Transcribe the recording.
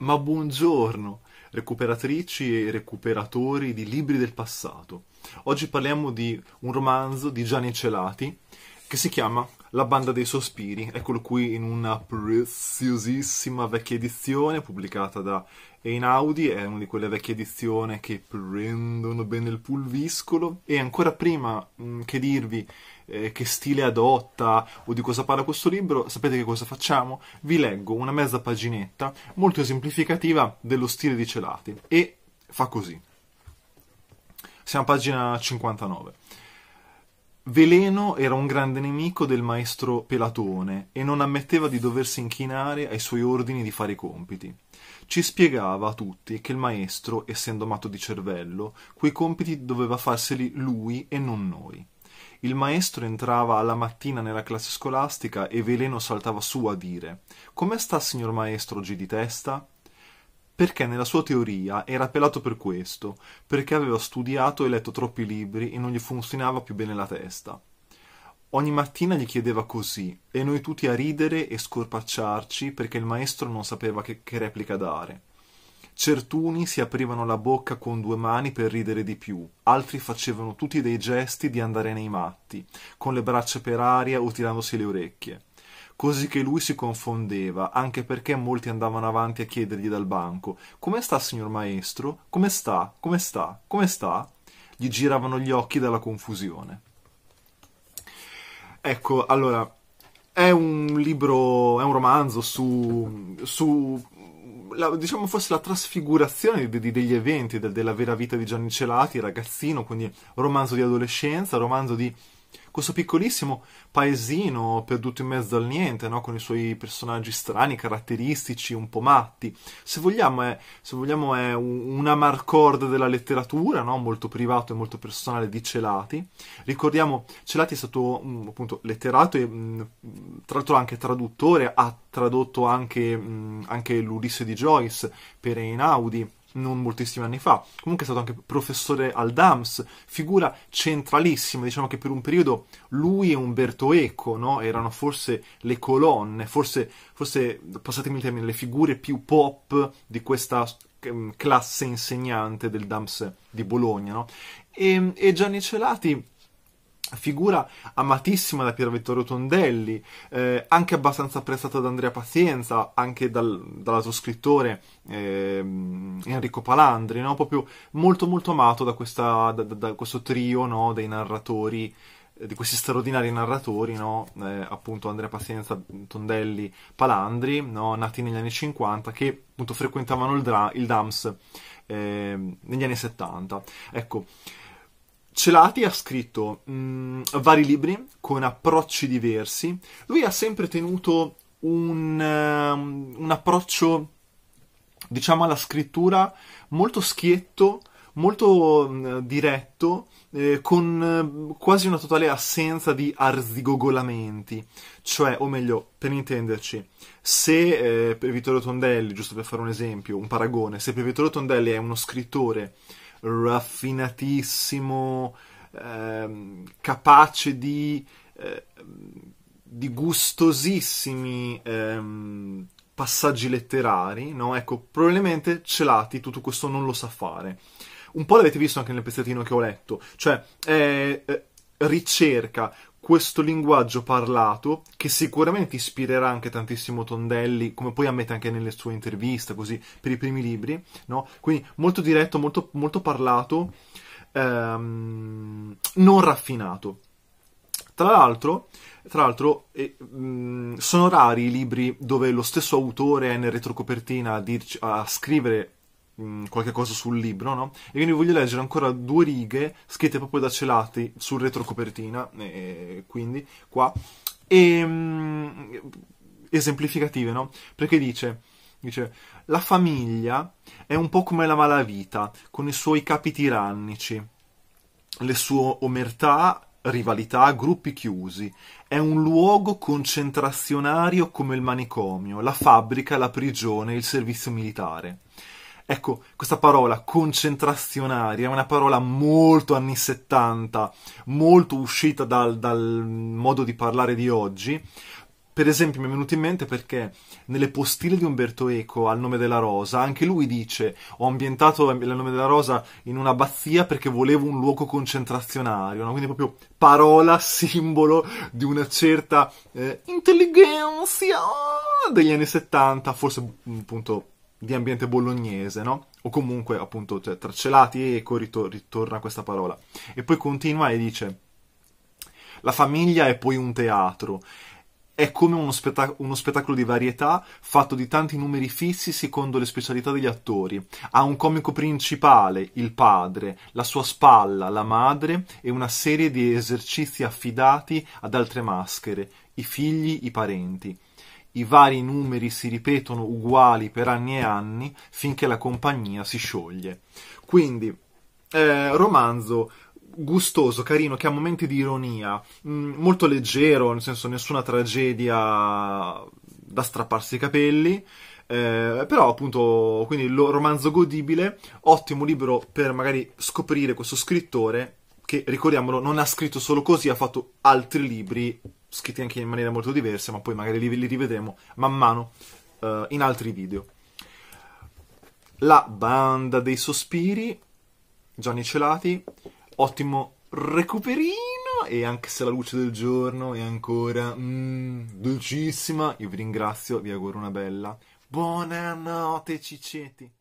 Ma buongiorno, recuperatrici e recuperatori di libri del passato. Oggi parliamo di un romanzo di Gianni Celati che si chiama la banda dei sospiri, eccolo qui in una preziosissima vecchia edizione pubblicata da Einaudi, è una di quelle vecchie edizioni che prendono bene il pulviscolo e ancora prima mh, mm, che dirvi eh, che stile adotta o di cosa parla questo libro, sapete che cosa facciamo? Vi leggo una mezza paginetta molto esemplificativa dello stile di Celati e fa così. Siamo a pagina 59. Veleno era un grande nemico del maestro Pelatone e non ammetteva di doversi inchinare ai suoi ordini di fare i compiti. Ci spiegava a tutti che il maestro, essendo matto di cervello, quei compiti doveva farseli lui e non noi. Il maestro entrava alla mattina nella classe scolastica e Veleno saltava su a dire Come sta, signor maestro, oggi di testa? perché nella sua teoria era appelato per questo, perché aveva studiato e letto troppi libri e non gli funzionava più bene la testa. Ogni mattina gli chiedeva così, e noi tutti a ridere e scorpacciarci perché il maestro non sapeva che, che replica dare. Certuni si aprivano la bocca con due mani per ridere di più, altri facevano tutti dei gesti di andare nei matti, con le braccia per aria o tirandosi le orecchie così che lui si confondeva, anche perché molti andavano avanti a chiedergli dal banco: Come sta, signor maestro? Come sta? Come sta? Come sta? Gli giravano gli occhi dalla confusione. Ecco, allora, è un libro, è un romanzo su, su la, diciamo fosse la trasfigurazione di, di, degli eventi, de, della vera vita di Gianni Celati, ragazzino, quindi romanzo di adolescenza, romanzo di questo piccolissimo paesino perduto in mezzo al niente, no? con i suoi personaggi strani, caratteristici, un po' matti. Se vogliamo è, se vogliamo è una marcord della letteratura, no? molto privato e molto personale di Celati. Ricordiamo, Celati è stato mh, mm, appunto letterato e mh, mm, tra l'altro anche traduttore, ha tradotto anche, mh, mm, anche l'Ulisse di Joyce per Einaudi non moltissimi anni fa. Comunque è stato anche professore al DAMS, figura centralissima. Diciamo che per un periodo lui e Umberto Eco no? erano forse le colonne, forse, forse passatemi il termine, le figure più pop di questa ehm, classe insegnante del DAMS di Bologna. No? E, e Gianni Celati figura amatissima da Pier Vittorio Tondelli, eh, anche abbastanza apprezzata da Andrea Pazienza, anche dal, dall'altro scrittore eh, Enrico Palandri, no? proprio molto molto amato da, questa, da, da questo trio no? dei narratori eh, di questi straordinari narratori, no? eh, appunto Andrea Pazienza, Tondelli, Palandri, no? nati negli anni 50, che appunto frequentavano il, dra- il DAMS eh, negli anni 70. Ecco, Celati ha scritto mh, mm, vari libri con approcci diversi. Lui ha sempre tenuto un, uh, un approccio, diciamo, alla scrittura molto schietto, molto mh, mm, diretto, eh, con eh, quasi una totale assenza di arzigogolamenti. Cioè, o meglio, per intenderci, se eh, per Vittorio Tondelli, giusto per fare un esempio, un paragone, se per Vittorio Tondelli è uno scrittore raffinatissimo, ehm, capace di, eh, di gustosissimi ehm, passaggi letterari, no? Ecco, probabilmente Celati tutto questo non lo sa fare. Un po' l'avete visto anche nel pezzettino che ho letto, cioè eh, ricerca questo linguaggio parlato, che sicuramente ispirerà anche tantissimo Tondelli, come poi ammette anche nelle sue interviste, così, per i primi libri, no? Quindi molto diretto, molto, molto parlato, ehm, non raffinato. Tra l'altro, tra l'altro eh, mh, sono rari i libri dove lo stesso autore è nel retrocopertina a, dirci, a scrivere Mm, qualche cosa sul libro, no? E quindi voglio leggere ancora due righe scritte proprio da Celati sul retrocopertina, eh, quindi qua, e, mh, mm, esemplificative, no? Perché dice, dice, la famiglia è un po' come la malavita, con i suoi capi tirannici, le sue omertà rivalità, gruppi chiusi. È un luogo concentrazionario come il manicomio, la fabbrica, la prigione, il servizio militare. Ecco, questa parola concentrazionaria è una parola molto anni 70, molto uscita dal, dal modo di parlare di oggi. Per esempio, mi è venuto in mente perché nelle postille di Umberto Eco al nome della rosa, anche lui dice: Ho ambientato il nome della rosa in un'abbazia perché volevo un luogo concentrazionario. No? Quindi, proprio parola, simbolo di una certa eh, intelligenza degli anni 70, forse appunto di ambiente bolognese, no? O comunque, appunto, cioè, tra celati e eco ritor- ritorna questa parola. E poi continua e dice: La famiglia è poi un teatro. È come uno, spettac- uno spettacolo di varietà fatto di tanti numeri fissi secondo le specialità degli attori. Ha un comico principale, il padre, la sua spalla, la madre e una serie di esercizi affidati ad altre maschere, i figli, i parenti i vari numeri si ripetono uguali per anni e anni finché la compagnia si scioglie. Quindi, eh, romanzo gustoso, carino, che ha momenti di ironia, mh, mm, molto leggero, nel senso nessuna tragedia da strapparsi i capelli. Eh, però appunto, quindi lo, romanzo godibile, ottimo libro per magari scoprire questo scrittore che, ricordiamolo, non ha scritto solo così, ha fatto altri libri scritti anche in maniera molto diversa, ma poi magari li, li rivedremo man mano uh, in altri video. La banda dei sospiri, Gianni Celati, ottimo recuperino e anche se la luce del giorno è ancora mm, dolcissima, io vi ringrazio, vi auguro una bella. Buonanotte ciceti!